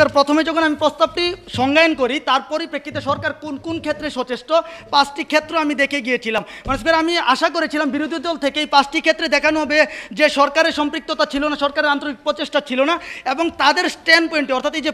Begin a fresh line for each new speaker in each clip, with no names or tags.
তার প্রথমে যখন আমি প্রস্তাবটি সংজ্ঞায়ন করি তার পরিপ্রেক্ষিতে সরকার কোন কোন ক্ষেত্রে সচেষ্ট পাঁচটি ক্ষেত্র আমি দেখে গিয়েছিলাম মানে আমি আশা করেছিলাম বিরোধী দল থেকে এই পাঁচটি ক্ষেত্রে দেখানো হবে যে সরকারের সম্পৃক্ততা ছিল না সরকারের আন্তরিক প্রচেষ্টা ছিল না এবং তাদের স্ট্যান্ড পয়েন্টে অর্থাৎ এই যে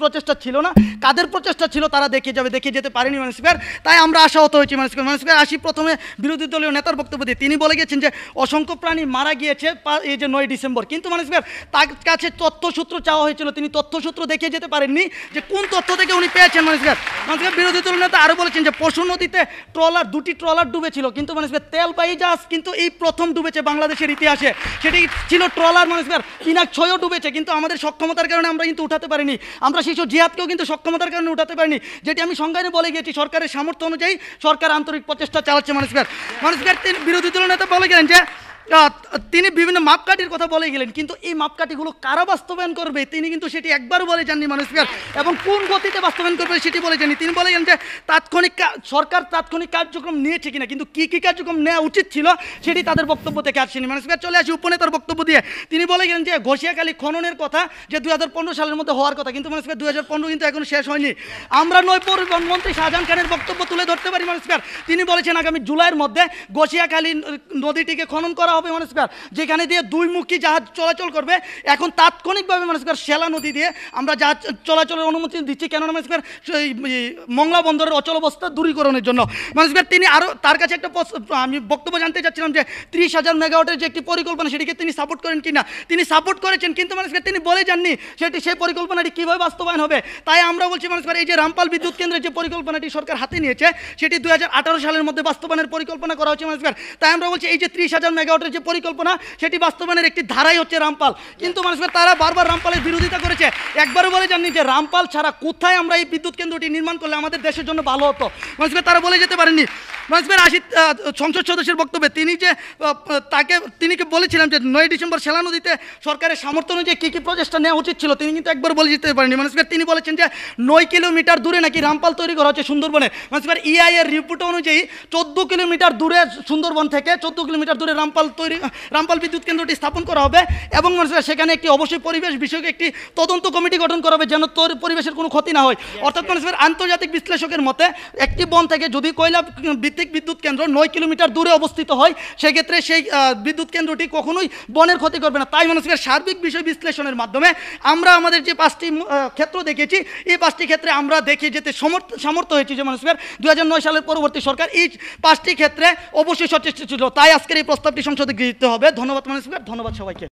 প্রচেষ্টা ছিল না কাদের প্রচেষ্টা ছিল তারা দেখে যাবে দেখে যেতে পারেনি মানসিকার তাই আমরা আশাহত হয়েছি মানুষের মানুষের আসি প্রথমে বিরোধী দলীয় নেতার বক্তব্য দিয়ে তিনি বলে গেছেন যে অসংখ্য প্রাণী মারা গিয়েছে এই যে নয় ডিসেম্বর কিন্তু মানসিকার তার কাছে তথ্যসূত্র চাওয়া হয়েছিল তিনি তথ্যসূত্র দেখে বুঝে যেতে পারেননি যে কোন তথ্য থেকে উনি পেয়েছেন মানুষের মানুষের বিরোধী দল নেতা আরও বলেছেন যে পশু নদীতে ট্রলার দুটি ট্রলার ডুবেছিল কিন্তু তেল তেলবাহী জাহাজ কিন্তু এই প্রথম ডুবেছে বাংলাদেশের ইতিহাসে সেটি ছিল ট্রলার মানুষের পিনাক ছয়ও ডুবেছে কিন্তু আমাদের সক্ষমতার কারণে আমরা কিন্তু উঠাতে পারিনি আমরা শিশু জিহাদকেও কিন্তু সক্ষমতার কারণে উঠাতে পারিনি যেটি আমি সংজ্ঞানে বলে গিয়েছি সরকারের সামর্থ্য অনুযায়ী সরকার আন্তরিক প্রচেষ্টা চালাচ্ছে মানুষের মানুষের বিরোধী দল নেতা বলে গেলেন যে তিনি বিভিন্ন মাপকাঠির কথা বলে গেলেন কিন্তু এই মাপকাঠিগুলো কারা বাস্তবায়ন করবে তিনি কিন্তু সেটি একবারও বলে যাননি মানুষ এবং কোন গতিতে বাস্তবায়ন করবে সেটি বলে যাননি তিনি বলে যান যে তাৎক্ষণিক সরকার তাৎক্ষণিক কার্যক্রম নিয়েছে কিনা কিন্তু কী কী কার্যক্রম নেওয়া উচিত ছিল সেটি তাদের বক্তব্য থেকে আসেনি মানুষ চলে আসি উপনেতার বক্তব্য দিয়ে তিনি বলে গেলেন যে ঘষিয়াখালী খননের কথা যে দুই সালের মধ্যে হওয়ার কথা কিন্তু মানুষ দুই কিন্তু এখন শেষ হয়নি আমরা নয় পরিবহনমন্ত্রী শাহজাহান খানের বক্তব্য তুলে ধরতে পারি মানুষ তিনি বলেছেন আগামী জুলাইয়ের মধ্যে ঘষিয়াখালী নদীটিকে খনন করা করা হবে মানস্কার যেখানে দিয়ে দুই মুখী জাহাজ চলাচল করবে এখন তাৎক্ষণিকভাবে মানস্কার শেলা নদী দিয়ে আমরা জাহাজ চলাচলের অনুমতি দিচ্ছি কেননা মানস্কার মংলা বন্দরের অচল অবস্থা দূরীকরণের জন্য মানস্কার তিনি আরও তার কাছে একটা আমি বক্তব্য জানতে চাচ্ছিলাম যে ত্রিশ হাজার মেগাওয়াটের যে একটি পরিকল্পনা সেটিকে তিনি সাপোর্ট করেন কি না তিনি সাপোর্ট করেছেন কিন্তু মানস্কার তিনি বলে যাননি সেটি সেই পরিকল্পনাটি কীভাবে বাস্তবায়ন হবে তাই আমরা বলছি মানস্কার এই যে রামপাল বিদ্যুৎ কেন্দ্রের যে পরিকল্পনাটি সরকার হাতে নিয়েছে সেটি দু সালের মধ্যে বাস্তবায়নের পরিকল্পনা করা হচ্ছে মানস্কার তাই আমরা বলছি এই যে ত্রিশ হাজার মেগাওয়াট জোটের যে পরিকল্পনা সেটি বাস্তবায়নের একটি ধারাই হচ্ছে রামপাল কিন্তু মানুষের তারা বারবার রামপালের বিরোধিতা করেছে একবারও বলে জাননি যে রামপাল ছাড়া কোথায় আমরা এই বিদ্যুৎ কেন্দ্রটি নির্মাণ করলে আমাদের দেশের জন্য ভালো হতো মানুষকে তারা বলে যেতে পারেননি মজমের আশি সংসদ সদস্যের বক্তব্যে তিনি যে তাকে তিনি বলেছিলেন যে নয় ডিসেম্বর সেলানো নদীতে সরকারের সামর্থ্য অনুযায়ী কী কী প্রচেষ্টা নেওয়া উচিত ছিল তিনি কিন্তু একবার বলে যেতে পারেনি মানুষকে তিনি বলেছেন যে নয় কিলোমিটার দূরে নাকি রামপাল তৈরি করা হচ্ছে সুন্দরবনে মানুষের ইআই e এর রিপোর্ট অনুযায়ী চোদ্দো কিলোমিটার দূরে সুন্দরবন থেকে চোদ্দো কিলোমিটার দূরে রামপাল তৈরি রামপাল বিদ্যুৎ কেন্দ্রটি স্থাপন করা হবে এবং মানুষের সেখানে একটি অবশ্যই পরিবেশ বিষয়ক একটি তদন্ত কমিটি গঠন করা হবে যেন তোর পরিবেশের কোনো ক্ষতি না হয় অর্থাৎ মানুষের আন্তর্জাতিক বিশ্লেষকের মতে একটি বন থেকে যদি কয়লা ভিত্তিক বিদ্যুৎ কেন্দ্র নয় কিলোমিটার দূরে অবস্থিত হয় সেক্ষেত্রে সেই বিদ্যুৎ কেন্দ্রটি কখনোই বনের ক্ষতি করবে না তাই মানুষের সার্বিক বিষয় বিশ্লেষণের মাধ্যমে আমরা আমাদের যে পাঁচটি ক্ষেত্র দেখেছি এই পাঁচটি ক্ষেত্রে আমরা দেখি যেতে সমর্থ সামর্থ্য হয়েছি যে মানুষের দু সালের পরবর্তী সরকার এই পাঁচটি ক্ষেত্রে অবশ্যই সচেষ্ট ছিল তাই আজকের এই প্রস্তাবটি সংসদে গৃহীত হবে ধন্যবাদ মানুষের ধন্যবাদ সবাইকে